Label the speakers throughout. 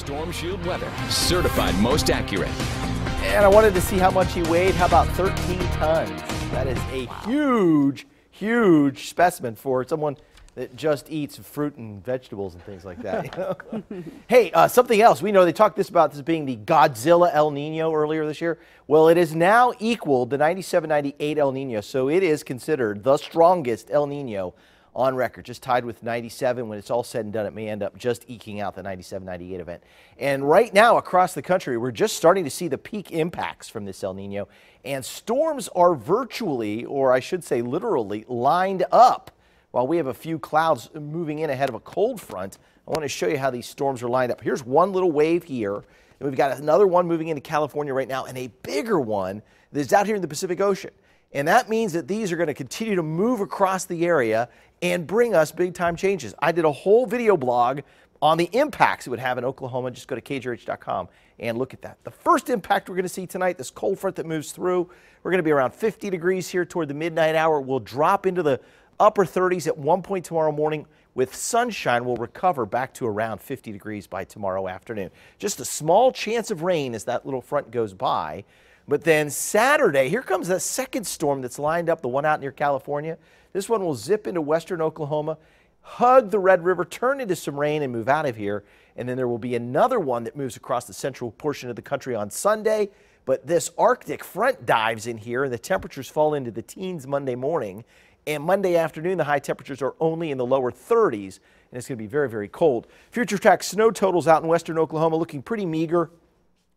Speaker 1: Storm Shield weather, certified most accurate. And I wanted to see how much he weighed. How about 13 tons? That is a wow. huge, huge specimen for someone that just eats fruit and vegetables and things like that. hey, uh, something else. We know they talked this about this being the Godzilla El Nino earlier this year. Well, it is now equaled the 97 98 El Nino, so it is considered the strongest El Nino on record, just tied with 97. When it's all said and done, it may end up just eking out the 97 98 event. And right now, across the country, we're just starting to see the peak impacts from this El Nino. And storms are virtually, or I should say literally, lined up. While we have a few clouds moving in ahead of a cold front, I want to show you how these storms are lined up. Here's one little wave here. And we've got another one moving into California right now and a bigger one that's out here in the Pacific Ocean. And that means that these are going to continue to move across the area and bring us big time changes. I did a whole video blog on the impacts it would have in Oklahoma. Just go to kgrh.com and look at that. The first impact we're going to see tonight, this cold front that moves through, we're going to be around 50 degrees here toward the midnight hour. We'll drop into the upper 30s at one point tomorrow morning with sunshine will recover back to around 50 degrees by tomorrow afternoon. Just a small chance of rain as that little front goes by. But then Saturday, here comes that second storm that's lined up, the one out near California. This one will zip into western Oklahoma, hug the Red River, turn into some rain, and move out of here. And then there will be another one that moves across the central portion of the country on Sunday. But this Arctic front dives in here, and the temperatures fall into the teens Monday morning. And Monday afternoon, the high temperatures are only in the lower 30s, and it's going to be very, very cold. Future track snow totals out in western Oklahoma looking pretty meager.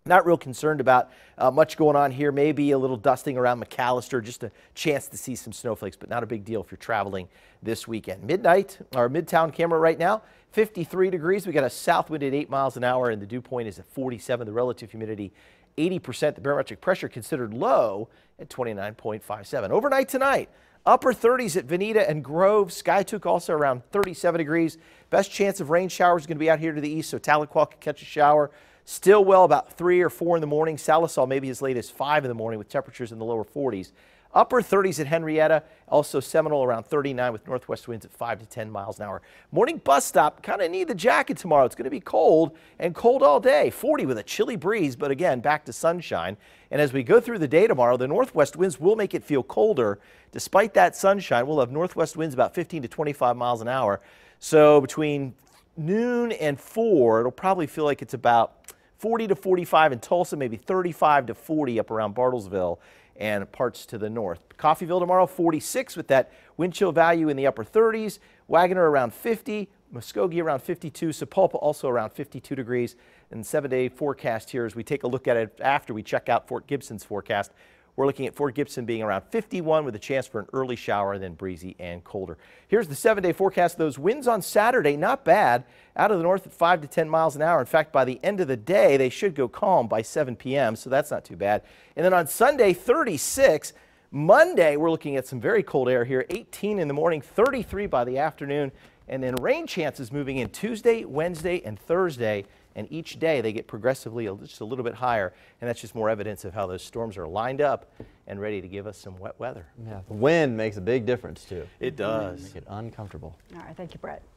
Speaker 1: Not real concerned about uh, much going on here. Maybe a little dusting around McAllister, just a chance to see some snowflakes, but not a big deal if you're traveling this weekend. Midnight, our midtown camera right now, 53 degrees. We got a south wind at 8 miles an hour, and the dew point is at 47. The relative humidity 80%. The barometric pressure considered low at 29.57. Overnight tonight, upper 30s at Veneta and Grove. Skytook also around 37 degrees. Best chance of rain showers going to be out here to the east, so Tahlequah could catch a shower. Still well about 3 or 4 in the morning. Salisaw maybe as late as 5 in the morning with temperatures in the lower 40s. Upper 30s at Henrietta, also Seminole around 39 with northwest winds at 5 to 10 miles an hour. Morning bus stop, kind of need the jacket tomorrow. It's going to be cold and cold all day. 40 with a chilly breeze, but again, back to sunshine. And as we go through the day tomorrow, the northwest winds will make it feel colder. Despite that sunshine, we'll have northwest winds about 15 to 25 miles an hour. So between noon and 4, it'll probably feel like it's about 40 to 45 in Tulsa, maybe 35 to 40 up around Bartlesville and parts to the north. Coffeeville tomorrow, 46 with that wind chill value in the upper 30s. Wagoner around 50. Muskogee around 52. Sepulpa also around 52 degrees. And seven-day forecast here as we take a look at it after we check out Fort Gibson's forecast we're looking at Fort Gibson being around 51 with a chance for an early shower and then breezy and colder. Here's the seven day forecast. Those winds on Saturday, not bad. Out of the north at 5 to 10 miles an hour. In fact, by the end of the day, they should go calm by 7 p.m., so that's not too bad. And then on Sunday, 36. Monday, we're looking at some very cold air here, 18 in the morning, 33 by the afternoon, and then rain chances moving in Tuesday, Wednesday, and Thursday. And each day they get progressively just a little bit higher. And that's just more evidence of how those storms are lined up and ready to give us some wet weather. Yeah, the wind makes a big difference too. It does. Make it uncomfortable. All right, thank you, Brett.